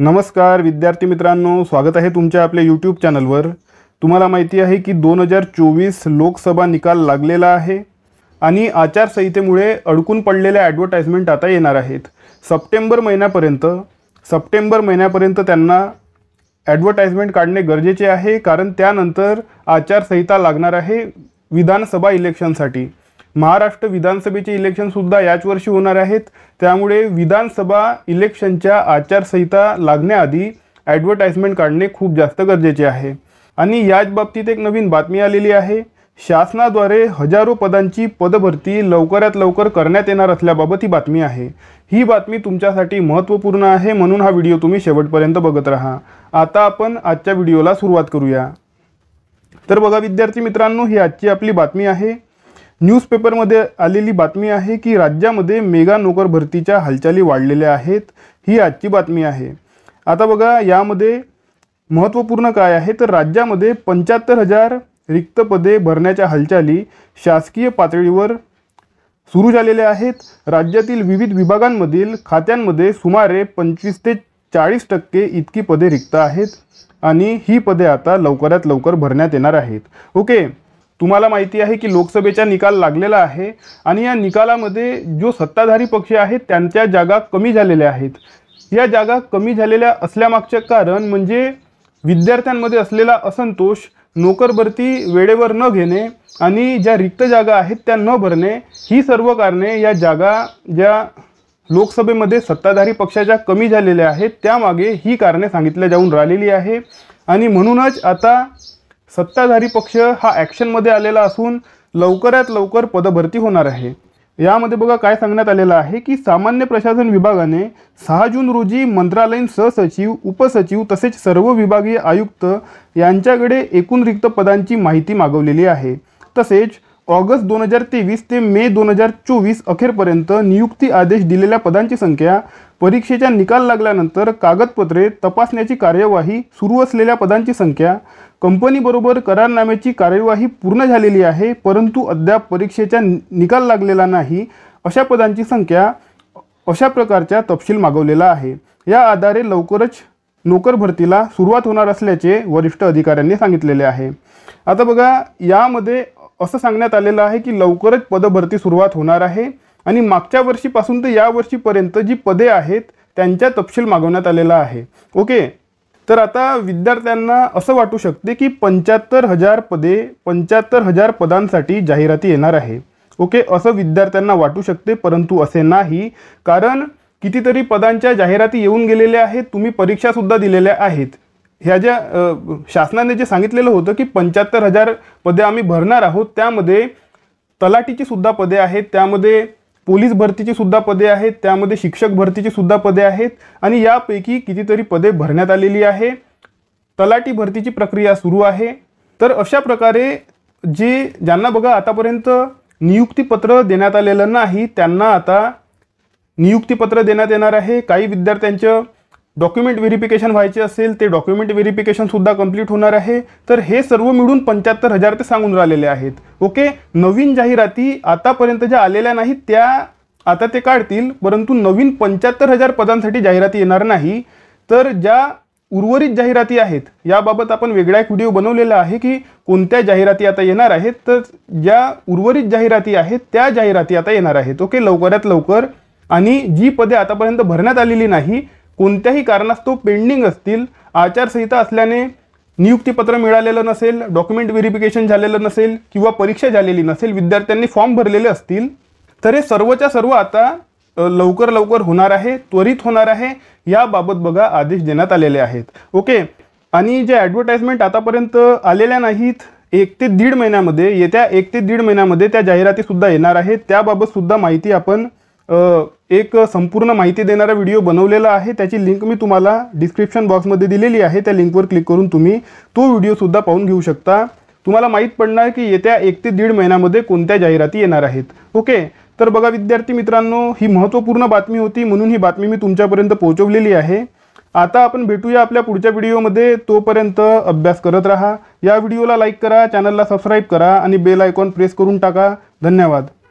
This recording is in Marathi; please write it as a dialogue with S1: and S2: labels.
S1: नमस्कार विद्यार्थी मित्रांनो स्वागत आहे तुमच्या आपल्या यूट्यूब चॅनलवर तुम्हाला माहिती आहे की दोन हजार चोवीस लोकसभा निकाल लागलेला आहे आणि आचारसंहितेमुळे अडकून पडलेल्या ॲडव्हर्टाईजमेंट आता येणार आहेत सप्टेंबर महिन्यापर्यंत सप्टेंबर महिन्यापर्यंत त्यांना ॲडव्हर्टाईजमेंट काढणे गरजेचे आहे कारण त्यानंतर आचारसंहिता लागणार आहे विधानसभा इलेक्शनसाठी महाराष्ट्र विधानसभेचे इलेक्शनसुद्धा याच वर्षी होणार आहेत त्यामुळे विधानसभा इलेक्शनच्या आचारसंहिता लागण्याआधी ॲडव्हर्टाईजमेंट काढणे खूप जास्त गरजेचे आहे आणि याच बाबतीत एक नवीन बातमी आलेली आहे शासनाद्वारे हजारो पदांची पदभरती लवकरात लवकर करण्यात येणार असल्याबाबत ही बातमी आहे ही बातमी तुमच्यासाठी महत्त्वपूर्ण आहे म्हणून हा व्हिडिओ तुम्ही शेवटपर्यंत बघत राहा आता आपण आजच्या व्हिडिओला सुरुवात करूया तर बघा विद्यार्थी मित्रांनो ही आजची आपली बातमी आहे न्यूजपेपरमध्ये आलेली बातमी आहे की राज्यामध्ये मेगा नोकर भरतीच्या हालचाली वाढलेल्या आहेत ही आजची बातमी आहे आता बघा यामध्ये महत्त्वपूर्ण काय आहे तर राज्यामध्ये पंच्याहत्तर हजार रिक्त पदे भरण्याच्या हालचाली शासकीय पातळीवर सुरू झालेल्या आहेत राज्यातील विविध विभागांमधील खात्यांमध्ये सुमारे पंचवीस ते चाळीस टक्के इतकी पदे रिक्त आहेत आणि ही पदे आता लवकरात लवकर भरण्यात येणार आहेत ओके तुम्हाला माहिती आहे की लोकसभेचा निकाल लागलेला आहे आणि या निकालामध्ये जो सत्ताधारी पक्ष आहेत त्यांच्या जागा कमी झालेल्या आहेत या जागा कमी झालेल्या असल्यामागचं कारण म्हणजे विद्यार्थ्यांमध्ये असलेला असंतोष नोकरभरती वेळेवर न घेणे आणि ज्या रिक्त जागा आहेत त्या न भरणे ही सर्व कारणे या जागा ज्या लोकसभेमध्ये सत्ताधारी पक्षाच्या कमी झालेल्या आहेत त्यामागे ही कारणे सांगितल्या जाऊन राहिलेली आहे आणि म्हणूनच आता सत्ताधारी पक्ष हा ॲक्शनमध्ये आलेला असून लवकरात लवकर पदभरती होणार आहे यामध्ये बघा काय सांगण्यात आलेलं आहे की सामान्य प्रशासन विभागाने सहा जून रोजी मंत्रालयीन सहसचिव उपसचिव तसेच सर्व विभागीय आयुक्त यांच्याकडे एकूण रिक्त पदांची माहिती मागवलेली आहे तसेच ऑगस्ट दोन हजार तेवीस ते मे दोन हजार चोवीस अखेरपर्यंत नियुक्ती आदेश दिलेल्या पदांची संख्या परीक्षेचा निकाल लागल्यानंतर कागदपत्रे तपासण्याची कार्यवाही सुरू असलेल्या पदांची संख्या कंपनीबरोबर करारनाम्याची कार्यवाही पूर्ण झालेली आहे परंतु अद्याप परीक्षेचा निकाल लागलेला नाही अशा पदांची संख्या अशा प्रकारचा तपशील मागवलेला आहे या आधारे लवकरच नोकर भरतीला सुरुवात होणार असल्याचे वरिष्ठ अधिकाऱ्यांनी सांगितलेले आहे आता बघा यामध्ये असं सांगण्यात आलेलं आहे की लवकरच पदभरती सुरुवात होणार आहे आणि मागच्या वर्षीपासून ते या वर्षीपर्यंत जी पदे आहेत त्यांच्या तपशील मागवण्यात आलेला आहे ओके तर आता विद्यार्थ्यांना असं वाटू शकते की पंच्याहत्तर हजार पदे पंच्याहत्तर हजार पदांसाठी जाहिराती येणार आहे ओके असं विद्यार्थ्यांना वाटू शकते परंतु असे नाही कारण कितीतरी पदांच्या जाहिराती येऊन गेलेल्या आहेत तुम्ही परीक्षासुद्धा दिलेल्या आहेत ह्या ज्या शासनाने जे सांगितलेलं होतं की पंच्याहत्तर हजार पदे आम्ही भरणार आहोत त्यामध्ये तलाटीची सुद्धा पदे आहेत त्यामध्ये पोलीस भरतीची सुद्धा पदे आहेत त्यामध्ये शिक्षक भरतीची सुद्धा पदे आहेत आणि यापैकी कितीतरी पदे भरण्यात आलेली आहे तलाठी भरतीची प्रक्रिया सुरू आहे तर अशा प्रकारे जे ज्यांना बघा आतापर्यंत नियुक्तीपत्र देण्यात आलेलं नाही त्यांना आता नियुक्तीपत्र देण्यात येणार आहे काही विद्यार्थ्यांचं डॉक्युमेंट व्हेरिफिकेशन व्हायचे असेल ते डॉक्युमेंट व्हेरिफिकेशन सुद्धा कंप्लीट होणार आहे तर हे सर्व मिळून पंच्याहत्तर हजार ते सांगून राहिलेले आहेत ओके नवीन जाहिराती आतापर्यंत ज्या आलेल्या नाहीत त्या आता ते काढतील परंतु नवीन पंच्याहत्तर हजार पदांसाठी जाहिराती येणार नाही तर ज्या उर्वरित जाहिराती आहेत याबाबत आपण वेगळा एक व्हिडिओ बनवलेला आहे की कोणत्या जाहिराती आता येणार आहेत तर ज्या उर्वरित जाहिराती आहेत त्या जाहिराती आता येणार आहेत ओके लवकरात लवकर आणि जी पदे आतापर्यंत भरण्यात आलेली नाही कोणत्याही कारणास्तव पेंडिंग असतील आचारसंहिता असल्याने नियुक्तीपत्र मिळालेलं नसेल डॉक्युमेंट व्हेरिफिकेशन झालेलं नसेल किंवा परीक्षा झालेली नसेल विद्यार्थ्यांनी फॉर्म भरलेले असतील तर हे सर्वच्या सर्व आता लवकर लवकर होणार आहे त्वरित होणार आहे याबाबत बघा आदेश देण्यात आलेले आहेत ओके आणि जे ॲडव्हर्टाईजमेंट आतापर्यंत आलेल्या नाहीत एक ते दीड महिन्यामध्ये येत्या एक ते दीड महिन्यामध्ये त्या जाहिरातीसुद्धा येणार आहेत त्याबाबतसुद्धा माहिती आपण एक संपूर्ण माहिती देणारा व्हिडिओ बनवलेला आहे त्याची लिंक मी तुम्हाला डिस्क्रिप्शन बॉक्समध्ये दिलेली आहे त्या लिंकवर क्लिक करून तुम्ही तो व्हिडिओसुद्धा पाहून घेऊ शकता तुम्हाला माहीत पडणार की येत्या एक ते दीड महिन्यामध्ये कोणत्या जाहिराती येणार आहेत ओके तर बघा विद्यार्थी मित्रांनो ही महत्त्वपूर्ण बातमी होती म्हणून ही बातमी मी तुमच्यापर्यंत पोहोचवलेली आहे आता आपण भेटूया आपल्या पुढच्या व्हिडिओमध्ये तोपर्यंत अभ्यास करत राहा या व्हिडिओला लाईक करा चॅनलला सबस्क्राईब करा आणि बेल आयकॉन प्रेस करून टाका धन्यवाद